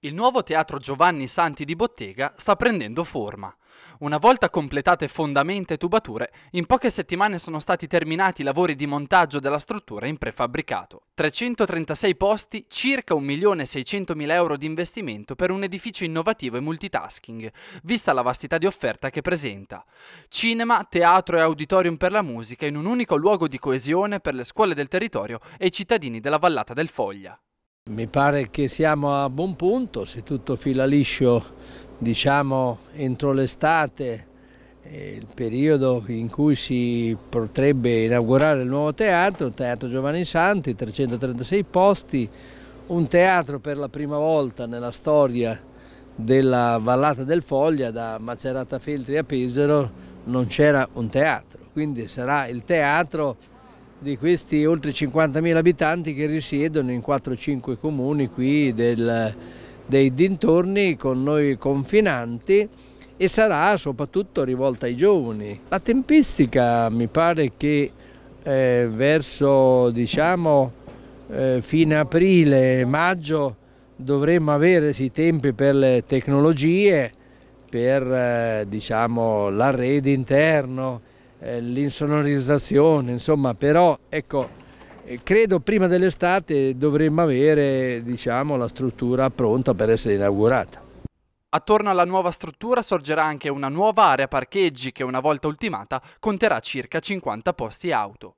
Il nuovo teatro Giovanni Santi di Bottega sta prendendo forma. Una volta completate fondamenta e tubature, in poche settimane sono stati terminati i lavori di montaggio della struttura in prefabbricato. 336 posti, circa 1.600.000 euro di investimento per un edificio innovativo e multitasking, vista la vastità di offerta che presenta. Cinema, teatro e auditorium per la musica in un unico luogo di coesione per le scuole del territorio e i cittadini della Vallata del Foglia. Mi pare che siamo a buon punto, se tutto fila liscio diciamo entro l'estate, il periodo in cui si potrebbe inaugurare il nuovo teatro, il Teatro Giovanni Santi, 336 posti, un teatro per la prima volta nella storia della Vallata del Foglia, da Macerata Feltri a Pesaro non c'era un teatro, quindi sarà il teatro di questi oltre 50.000 abitanti che risiedono in 4-5 comuni qui del, dei dintorni con noi confinanti e sarà soprattutto rivolta ai giovani. La tempistica mi pare che eh, verso diciamo eh, fine aprile, maggio dovremmo avere i tempi per le tecnologie, per eh, diciamo, l'arredo interno, eh, l'insonorizzazione, insomma, però ecco, eh, credo prima dell'estate dovremmo avere diciamo, la struttura pronta per essere inaugurata. Attorno alla nuova struttura sorgerà anche una nuova area parcheggi che una volta ultimata conterà circa 50 posti auto.